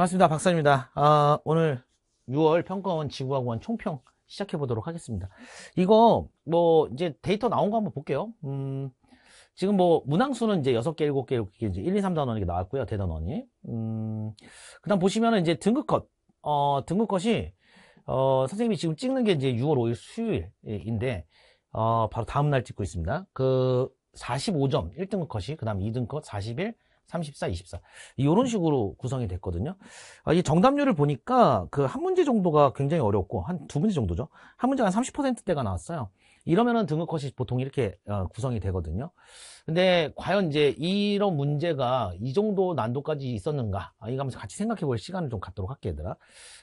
반갑습니다. 박사입니다. 아, 오늘 6월 평가원 지구학원 총평 시작해 보도록 하겠습니다. 이거 뭐 이제 데이터 나온 거 한번 볼게요. 음, 지금 뭐 문항수는 이제 6개, 7개, 7개 이제 1, 2, 3단원 이게 나왔고요. 대단원이. 음, 그다음 보시면은 이제 등급컷. 어, 등급컷이 어, 선생님이 지금 찍는 게 이제 6월 5일 수요일인데 어, 바로 다음 날 찍고 있습니다. 그 45점 1등급 컷이 그다음 2등급 41 34, 24. 이런 식으로 구성이 됐거든요. 아, 이 정답률을 보니까 그 한 문제 정도가 굉장히 어렵고 한 두 문제 정도죠. 한 문제가 한 30%대가 나왔어요. 이러면은 등급컷이 보통 이렇게 어, 구성이 되거든요. 근데 과연 이제 이런 문제가 이 정도 난도까지 있었는가? 아, 이거 한번 같이 생각해 볼 시간을 좀 갖도록 할게 요 얘들아.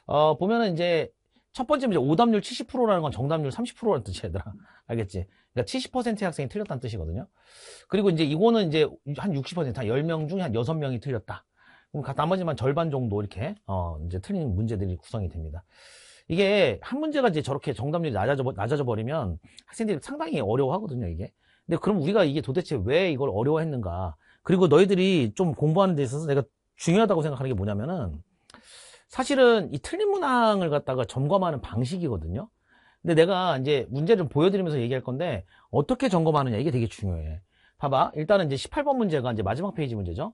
어, 보면은 이제 첫 번째 문제 오답률 70%라는 건 정답률 30%라는 뜻이야 얘들아 알겠지? 그러니까 70%의 학생이 틀렸다는 뜻이거든요 그리고 이제 이거는 이제 한 60%한 10명 중에 한 6명이 틀렸다 그럼 나머지만 절반 정도 이렇게 어 이제 틀린 문제들이 구성이 됩니다 이게 한 문제가 이제 저렇게 정답률이 낮아져, 낮아져 버리면 학생들이 상당히 어려워하거든요 이게 근데 그럼 우리가 이게 도대체 왜 이걸 어려워했는가 그리고 너희들이 좀 공부하는 데 있어서 내가 중요하다고 생각하는 게 뭐냐면은 사실은 이 틀린 문항을 갖다가 점검하는 방식이거든요. 근데 내가 이제 문제를 보여드리면서 얘기할 건데 어떻게 점검하느냐 이게 되게 중요해. 봐봐. 일단은 이제 18번 문제가 이제 마지막 페이지 문제죠.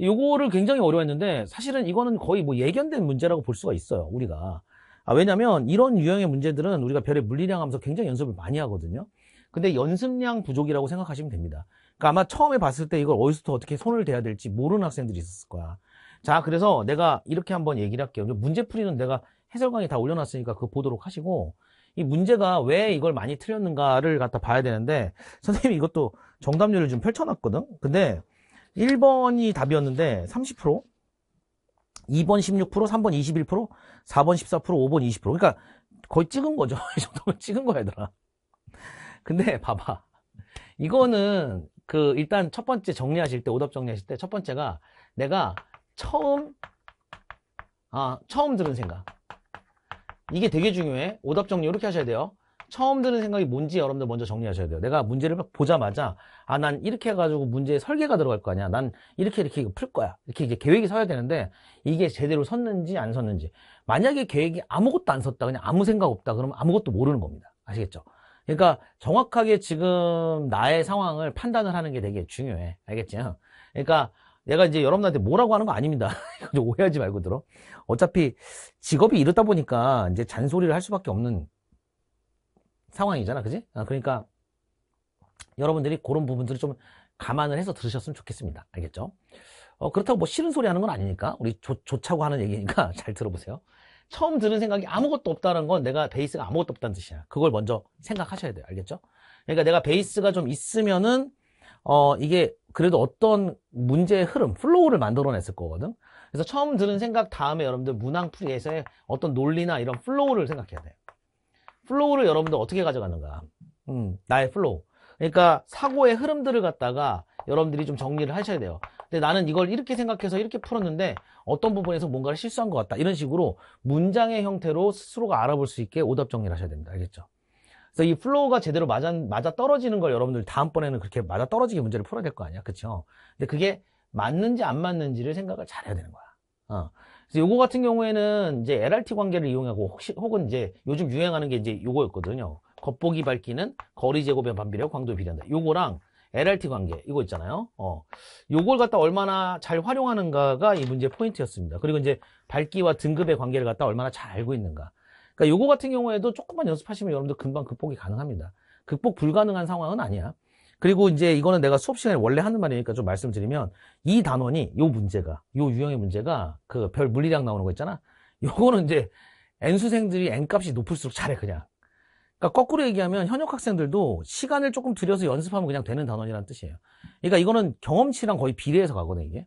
요거를 굉장히 어려웠는데 사실은 이거는 거의 뭐 예견된 문제라고 볼 수가 있어요. 우리가. 아, 왜냐면 이런 유형의 문제들은 우리가 별의 물리량 하면서 굉장히 연습을 많이 하거든요. 근데 연습량 부족이라고 생각하시면 됩니다. 그러니까 아마 처음에 봤을 때 이걸 어디서부터 어떻게 손을 대야 될지 모르는 학생들이 있었을 거야. 자, 그래서 내가 이렇게 한번 얘기를 할게요. 문제 풀이는 내가 해설 강의 다 올려놨으니까 그거 보도록 하시고 이 문제가 왜 이걸 많이 틀렸는가를 갖다 봐야 되는데 선생님이 이것도 정답률을 좀 펼쳐놨거든. 근데 1번이 답이었는데 30%, 2번 16%, 3번 21%, 4번 14%, 5번 20%. 그러니까 거의 찍은 거죠. 이 정도면 찍은 거야, 얘들아. 근데 봐봐. 이거는 그 일단 첫 번째 정리하실 때, 오답 정리하실 때 첫 번째가 내가 처음 아 처음 들은 생각 이게 되게 중요해 오답 정리 이렇게 하셔야 돼요 처음 드는 생각이 뭔지 여러분들 먼저 정리하셔야 돼요. 내가 문제를 보자마자 아 난 이렇게 해가지고 문제에 설계가 들어갈 거 아니야. 난 이렇게 이렇게 풀 거야. 이렇게 이제 계획이 서야 되는데 이게 제대로 섰는지 안 섰는지 만약에 계획이 아무것도 안 섰다 그냥 아무 생각 없다 그러면 아무것도 모르는 겁니다. 아시겠죠? 그러니까 정확하게 지금 나의 상황을 판단을 하는 게 되게 중요해. 알겠죠? 그러니까 내가 이제 여러분한테 뭐라고 하는 거 아닙니다. 오해하지 말고 들어. 어차피 직업이 이렇다 보니까 이제 잔소리를 할 수밖에 없는 상황이잖아. 그지? 아, 그러니까 여러분들이 그런 부분들을 좀 감안을 해서 들으셨으면 좋겠습니다. 알겠죠? 어, 그렇다고 뭐 싫은 소리 하는 건 아니니까 우리 조, 좋차고 하는 얘기니까 잘 들어보세요. 처음 들은 생각이 아무것도 없다는 건 내가 베이스가 아무것도 없다는 뜻이야. 그걸 먼저 생각하셔야 돼요. 알겠죠? 그러니까 내가 베이스가 좀 있으면은 어 이게 그래도 어떤 문제의 흐름, 플로우를 만들어냈을 거거든. 그래서 처음 들은 생각 다음에 여러분들 문항풀이에서의 어떤 논리나 이런 플로우를 생각해야 돼요. 플로우를 여러분들 어떻게 가져가는가. 음, 나의 플로우. 그러니까 사고의 흐름들을 갖다가 여러분들이 좀 정리를 하셔야 돼요. 근데 나는 이걸 이렇게 생각해서 이렇게 풀었는데 어떤 부분에서 뭔가를 실수한 것 같다. 이런 식으로 문장의 형태로 스스로가 알아볼 수 있게 오답 정리를 하셔야 됩니다. 알겠죠? 그래서 이 플로우가 제대로 맞아, 맞아 떨어지는 걸 여러분들 다음번에는 그렇게 맞아 떨어지게 문제를 풀어야 될 거 아니야. 그쵸? 근데 그게 맞는지 안 맞는지를 생각을 잘해야 되는 거야. 어. 그래서 요거 같은 경우에는 이제 LRT 관계를 이용하고 혹시, 혹은 이제 요즘 유행하는 게 이제 요거였거든요. 겉보기 밝기는 거리 제곱의반비례와광도 비례한다. 요거랑 LRT 관계 이거 있잖아요 어 요걸 갖다 얼마나 잘 활용하는가가 이 문제 포인트였습니다 그리고 이제 밝기와 등급의 관계를 갖다 얼마나 잘 알고 있는가 그러니까 요거 같은 경우에도 조금만 연습하시면 여러분들 금방 극복이 가능합니다. 극복 불가능한 상황은 아니야. 그리고 이제 이거는 내가 수업 시간에 원래 하는 말이니까 좀 말씀드리면 이 단원이 요 문제가 요 유형의 문제가 그 별 물리량 나오는 거 있잖아. 요거는 이제 n 수생들이 n 값이 높을수록 잘해 그냥. 그러니까 거꾸로 얘기하면 현역 학생들도 시간을 조금 들여서 연습하면 그냥 되는 단원이라는 뜻이에요. 그러니까 이거는 경험치랑 거의 비례해서 가거든 이게.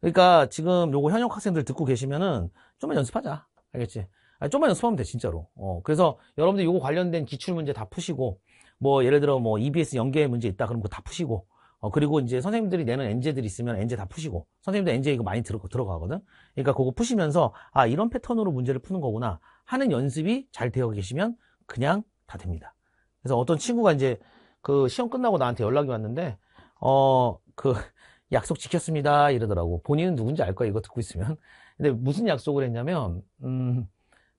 그러니까 지금 요거 현역 학생들 듣고 계시면은 좀만 연습하자. 알겠지? 아, 좀만 연습하면 돼 진짜로 어, 그래서 여러분들 이거 관련된 기출문제 다 푸시고 뭐 예를 들어 뭐 EBS 연계 문제 있다 그럼 그거 다 푸시고 어, 그리고 이제 선생님들이 내는 엔제들이 있으면 엔제 다 푸시고 선생님도 엔제 이거 많이 들어, 들어가거든 그러니까 그거 푸시면서 아 이런 패턴으로 문제를 푸는 거구나 하는 연습이 잘 되어 계시면 그냥 다 됩니다 그래서 어떤 친구가 이제 그 시험 끝나고 나한테 연락이 왔는데 어 그 약속 지켰습니다 이러더라고 본인은 누군지 알 거야 이거 듣고 있으면 근데 무슨 약속을 했냐면 음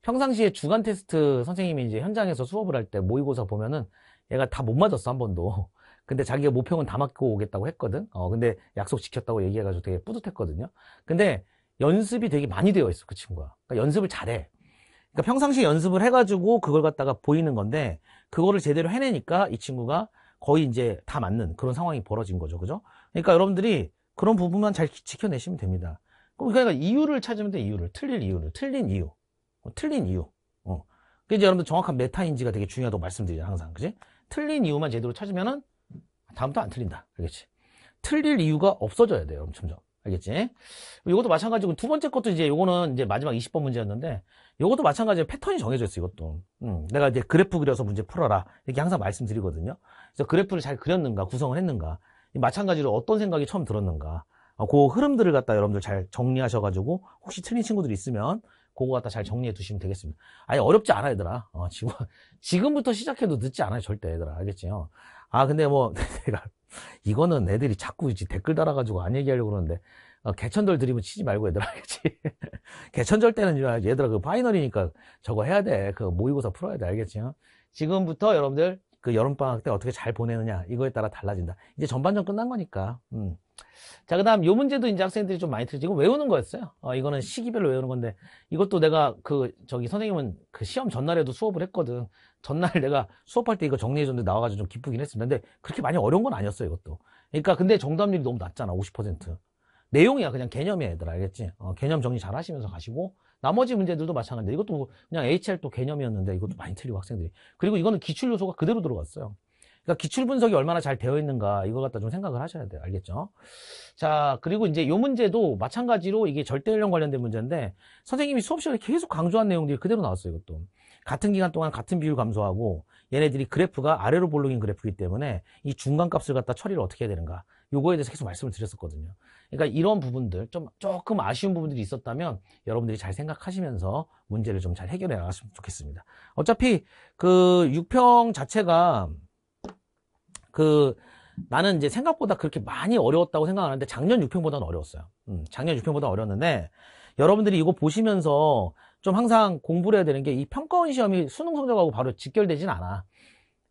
평상시에 주간 테스트 선생님이 이제 현장에서 수업을 할 때 모의고사 보면은 얘가 다 못 맞았어 한 번도 근데 자기가 모평은 다 맞고 오겠다고 했거든 어 근데 약속 지켰다고 얘기해가지고 되게 뿌듯했거든요 근데 연습이 되게 많이 되어 있어 그 친구가 그러니까 연습을 잘해 그러니까 평상시 연습을 해가지고 그걸 갖다가 보이는 건데 그거를 제대로 해내니까 이 친구가 거의 이제 다 맞는 그런 상황이 벌어진 거죠 그죠 그러니까 여러분들이 그런 부분만 잘 지켜내시면 됩니다 그러니까 이유를 찾으면 돼 이유를 틀릴 이유를 틀린 이유 어, 틀린 이유. 어. 그래서 여러분들 정확한 메타인지가 되게 중요하다고 말씀드리죠, 항상. 그지? 틀린 이유만 제대로 찾으면은 다음부터 안 틀린다. 알겠지? 틀릴 이유가 없어져야 돼요, 점점. 알겠지? 이것도 마찬가지고 두 번째 것도 이제 요거는 이제 마지막 20번 문제였는데 요것도 마찬가지로 패턴이 정해져 있어 요 이것도. 음, 내가 이제 그래프 그려서 문제 풀어라. 이렇게 항상 말씀드리거든요. 그래서 그래프를 잘 그렸는가, 구성을 했는가. 마찬가지로 어떤 생각이 처음 들었는가. 어, 그 흐름들을 갖다 여러분들 잘 정리하셔가지고 혹시 틀린 친구들이 있으면 그거 갖다 잘 정리해 두시면 되겠습니다. 아니, 어렵지 않아, 얘들아. 어, 지금, 지금부터 시작해도 늦지 않아요, 절대, 얘들아. 알겠지요? 어. 아, 근데 뭐, 내가, 이거는 애들이 자꾸 댓글 달아가지고 안 얘기하려고 그러는데, 어, 개천절 드리면 치지 말고 얘들아, 알겠지? 개천절 때는 얘들아, 그 파이널이니까 저거 해야 돼. 그 모의고사 풀어야 돼, 알겠지요? 어? 지금부터 여러분들 그 여름방학 때 어떻게 잘 보내느냐 이거에 따라 달라진다 이제 전반전 끝난 거니까 음. 자그 다음 요 문제도 이제 학생들이 좀 많이 틀리고 외우는 거였어요 어, 이거는 시기별로 외우는 건데 이것도 내가 그 저기 선생님은 그 시험 전날에도 수업을 했거든 전날 내가 수업할 때 이거 정리해줬는데 나와가지고 좀 기쁘긴 했습니다 근데 그렇게 많이 어려운 건 아니었어요 이것도 그러니까 근데 정답률이 너무 낮잖아 50% 내용이야 그냥 개념이야 얘들아 알겠지 어, 개념 정리 잘 하시면서 가시고 나머지 문제들도 마찬가지인데 이것도 뭐 그냥 HR 또 개념이었는데 이것도 많이 틀리고 학생들이. 그리고 이거는 기출 요소가 그대로 들어갔어요. 그러니까 기출 분석이 얼마나 잘 되어 있는가 이걸 갖다 좀 생각을 하셔야 돼요. 알겠죠? 자, 그리고 이제 요 문제도 마찬가지로 이게 절대연령 관련된 문제인데 선생님이 수업 시간에 계속 강조한 내용들이 그대로 나왔어요. 이것도. 같은 기간 동안 같은 비율 감소하고 얘네들이 그래프가 아래로 볼록인 그래프이기 때문에 이 중간 값을 갖다 처리를 어떻게 해야 되는가. 요거에 대해서 계속 말씀을 드렸었거든요. 그러니까 이런 부분들 좀 조금 아쉬운 부분들이 있었다면 여러분들이 잘 생각하시면서 문제를 좀 잘 해결해 나갔으면 좋겠습니다. 어차피 그 6평 자체가 그 나는 이제 생각보다 그렇게 많이 어려웠다고 생각하는데 작년 6평보다는 어려웠어요. 음, 작년 6평보다 어려웠는데 여러분들이 이거 보시면서 좀 항상 공부를 해야 되는 게 이 평가원 시험이 수능 성적하고 바로 직결되진 않아.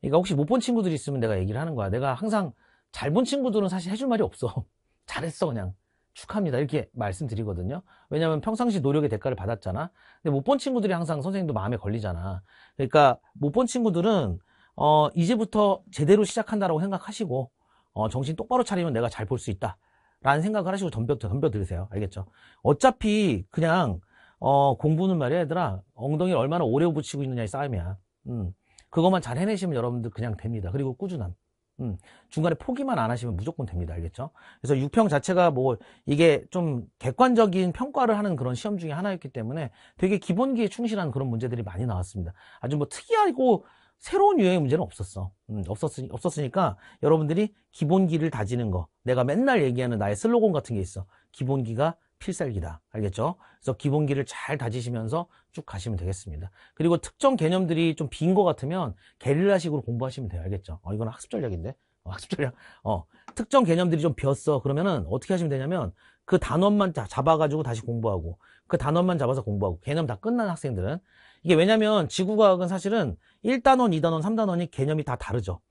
그러니까 혹시 못 본 친구들이 있으면 내가 얘기를 하는 거야. 내가 항상 잘본 친구들은 사실 해줄 말이 없어. 잘했어 그냥. 축하합니다 이렇게 말씀드리거든요 왜냐하면 평상시 노력의 대가를 받았잖아 근데 못 본 친구들이 항상 선생님도 마음에 걸리잖아 그러니까 못 본 친구들은 어 이제부터 제대로 시작한다라고 생각하시고 어 정신 똑바로 차리면 내가 잘 볼 수 있다 라는 생각을 하시고 덤벼, 덤벼 드리세요 알겠죠 어차피 그냥 어 공부는 말이야 얘들아 엉덩이를 얼마나 오래 붙이고 있느냐의 싸움이야 음 그것만 잘 해내시면 여러분들 그냥 됩니다 그리고 꾸준함 음, 중간에 포기만 안 하시면 무조건 됩니다. 알겠죠? 그래서 6평 자체가 뭐 이게 좀 객관적인 평가를 하는 그런 시험 중에 하나였기 때문에 되게 기본기에 충실한 그런 문제들이 많이 나왔습니다. 아주 뭐 특이하고 새로운 유형의 문제는 없었어. 음, 없었으니, 없었으니까 여러분들이 기본기를 다지는 거. 내가 맨날 얘기하는 나의 슬로건 같은 게 있어. 기본기가 필살기다. 알겠죠? 그래서 기본기를 잘 다지시면서 쭉 가시면 되겠습니다. 그리고 특정 개념들이 좀 빈 것 같으면 게릴라식으로 공부하시면 돼요. 알겠죠? 어, 이건 학습 전략인데? 어, 학습 전략? 어, 특정 개념들이 좀 비었어. 그러면은 어떻게 하시면 되냐면 그 단원만 잡아가지고 다시 공부하고 그 단원만 잡아서 공부하고 개념 다 끝난 학생들은 이게 왜냐면 지구과학은 사실은 1단원, 2단원, 3단원이 개념이 다 다르죠.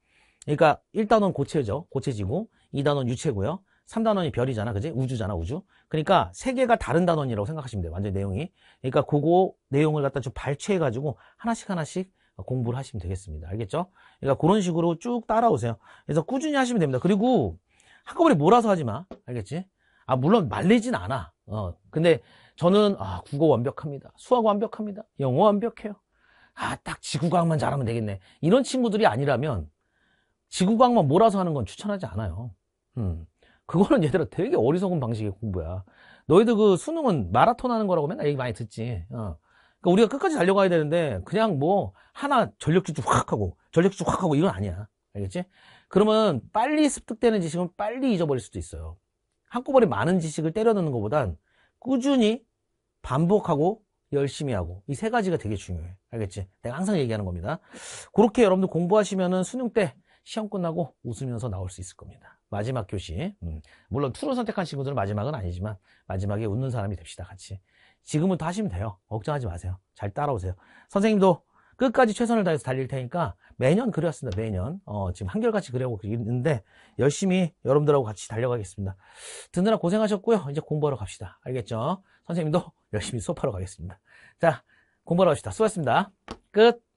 그러니까 1단원 고체죠. 고체지고 2단원 유체고요. 3단원이 별이잖아. 그지? 우주잖아. 우주. 그러니까 세 개가 다른 단원이라고 생각하시면 돼요. 완전 내용이. 그러니까 그거 내용을 갖다 좀 발췌해 가지고 하나씩 하나씩 공부를 하시면 되겠습니다. 알겠죠? 그러니까 그런 식으로 쭉 따라오세요. 그래서 꾸준히 하시면 됩니다. 그리고 한꺼번에 몰아서 하지 마. 알겠지? 아, 물론 말리진 않아. 어. 근데 저는 아, 국어 완벽합니다. 수학 완벽합니다. 영어 완벽해요. 아, 딱 지구과학만 잘하면 되겠네. 이런 친구들이 아니라면 지구과학만 몰아서 하는 건 추천하지 않아요. 음. 그거는 얘들아 되게 어리석은 방식의 공부야. 너희들 그 수능은 마라톤 하는 거라고 맨날 얘기 많이 듣지. 어. 그러니까 우리가 끝까지 달려가야 되는데 그냥 뭐 하나 전력질주 확 하고 전력질주 확 하고 이건 아니야. 알겠지? 그러면 빨리 습득되는 지식은 빨리 잊어버릴 수도 있어요. 한꺼번에 많은 지식을 때려넣는 것보단 꾸준히 반복하고 열심히 하고 이 세 가지가 되게 중요해. 알겠지? 내가 항상 얘기하는 겁니다. 그렇게 여러분들 공부하시면은 수능 때 시험 끝나고 웃으면서 나올 수 있을 겁니다. 마지막 교시. 음, 물론 투로 선택한 친구들은 마지막은 아니지만 마지막에 웃는 사람이 됩시다. 같이. 지금은 또 하시면 돼요. 걱정하지 마세요. 잘 따라오세요. 선생님도 끝까지 최선을 다해서 달릴 테니까 매년 그렸습니다 매년. 어, 지금 한결같이 그려고 있는데 열심히 여러분들하고 같이 달려가겠습니다. 듣느라 고생하셨고요. 이제 공부하러 갑시다. 알겠죠? 선생님도 열심히 수업하러 가겠습니다. 자, 공부하러 갑시다. 수고하셨습니다. 끝!